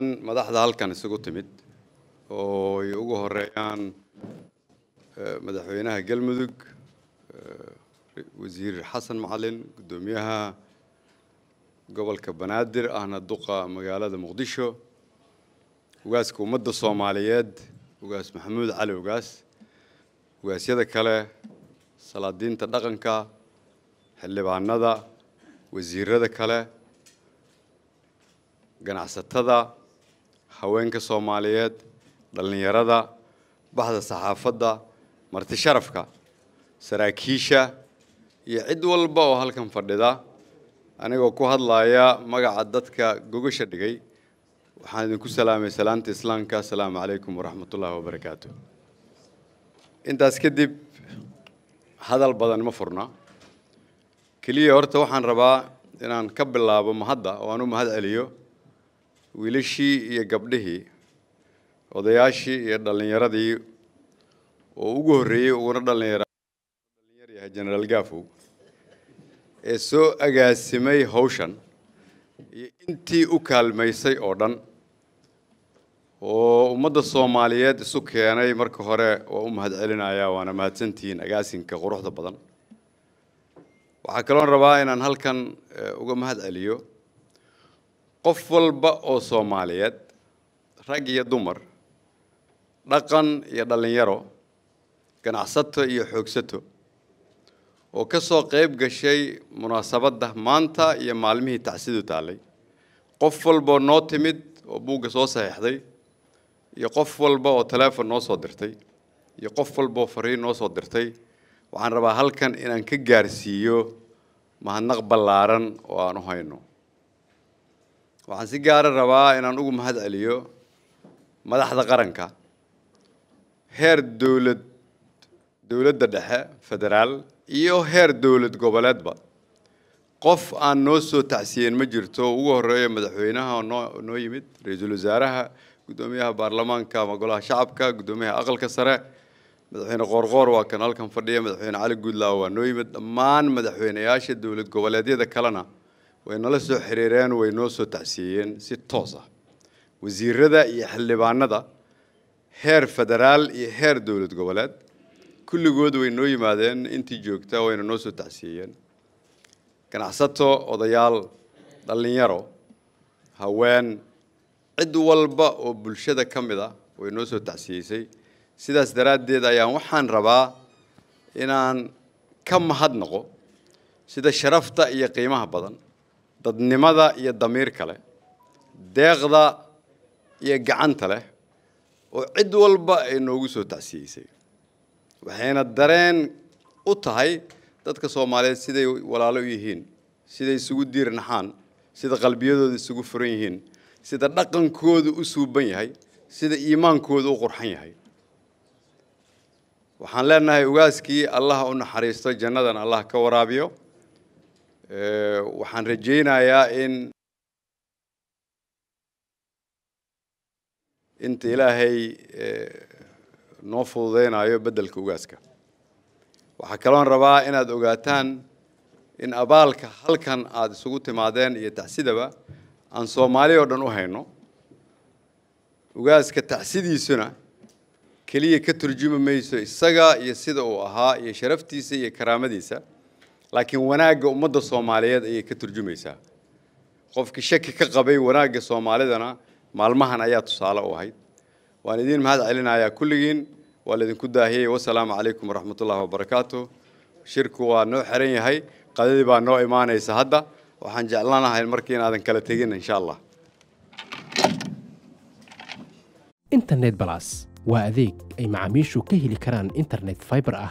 madaxda halkan isugu timid oo ay ugu horeeyaan eh, madaxweynaha galmudug eh, wasiir xasan macalin gudoomiyaha gobolka banaadir ahna duqa magaalada muqdisho ugaaska ummadda soomaaliyeed ugaas maxamuud cali ugaas ugaasyada kale salaadiinta dhaqanka xildhibaanada wasiirada kale ganacsatada haweenka soomaaliyeed dhallinyarada baxda saxaafadda marti sharafka saraakiisha iyo cid walba oo halkan fadhida anigoo ku hadlaya magaca dadka gogasha dhigay waxaan idinku salaamay salaanta islaamka asalaamu calaykum waraxmatullaahi wabarakaatu intaas kadib hadal badan ma furna keliya horta waxaan rabaa inaan ka bilaabo mahadda oo aan u mahad celiyo wiilashii iyo gabdhihii odayaashii iyo dhallinyaradii oo ugu horreeyey uguna dhalinyaryahay genaraal gaafow ee soo agaasimay hawshan iyo intii u kaalmaysay oo dhan oo ummadda soomaaliyeed isu keenay marka hore waa u mahad celinayaa waana mahadsantihiin agaasinka quruxda badan waxaa kaloon rabaa inaan halkan eh, uga mahad celiyo qof walba oo soomaaliyeed rag iyo dumar dhaqan iyo dhallinyaro ganacsato iyo xoogsato oo ka soo qayb gashay munaasabadda maanta iyo maalmihii tacsidu taallay qof walboo noo timid oo buugga soo saxiixday iyo qof walba oo teleefon noo soo dirtay iyo qof walbaoo fariin noo soo dirtay waxaan rabaa halkan inaan ka gaarsiiyo mahadnaq ballaaran oo aan u hayno waxaan si gaara rabaa inaan ugu mahad celiyo madaxda qaranka heer dowlad dowladda dhexe federaal iyo heer dowlad goboleedba qof aan noo soo tacsiyen ma jirto ugu horreeya madaxweynaha noo noo yimid ra-iisul wasaaraha guddoomiyaha baarlamaanka ama golaha shacabka guddoomiyaha aqalka sare madaxweyne qoorqoor waa kan halkan fadhiya madaxweyne cali guudlaawa waa noo yimid dhammaan madaxweynayaasha dowlad goboleedyada kalena way nala soo xiriireen way noo soo tacsiiyeen si toos ah wasiirada iyo xildhibaanada heer federaal iyo heer dowlad goboleed kulligood way noo yimaadeen intii joogta wayna noo soo tacsiiyeen ganacsato odayaal dhallinyaro haween cid walba oo bulshada ka mid ah way noo soo tacsiyeysay sidaas daraaddeed ayaan waxaan rabaa inaan ka mahad mahadnaqo sida sharafta iyo qiimaha badan dadnimada iyo damiirka leh deeqda iyo gacanta leh oo cid walba ay noogu soo tacsiyeysay waxayna dareen u tahay dadka soomaaliyeed siday walaalo u yihiin siday isugu diir naxaan sida qalbiyadooda isugu furan yihiin sida dhaqankooda u suuban yahay sida iimaankooda u qurxan yahay waxaan leenahay ugaaskii allah u naxariisto jannadan allah ka waraabiyo Eh, waxaan rajaynayaa in inta ilaahay eh, noo fududeynayo beddelka ugaaska waxaa kaloon rabaa inaad ogaataan in abaalka halkan aad isugu timaadeen iyo tacsidaba aan soomaali oo dhan u hayno ugaaska tacsidiisuna keliya ka turjumi mayso isaga iyo sida uu ahaa iyo sharaftiisa iyo karaamadiisa لكن وناج ومضى الصوماليات هي كترجميسا خوف كشك كقبي وناج الصوماليتنا مع المهن آيات الصلاة واحد وندين هذا علينا يا كلين والذين كدا هي والسلام عليكم ورحمة الله وبركاته شركوا ونحرين هاي قديبا نوع إيمان يسهدا إيه وحنجعل لنا هاي المركين هذا كلتين إن شاء الله إنترنت بلاس وأذيك أي معاميشو كهي لكران إنترنت فايبر أه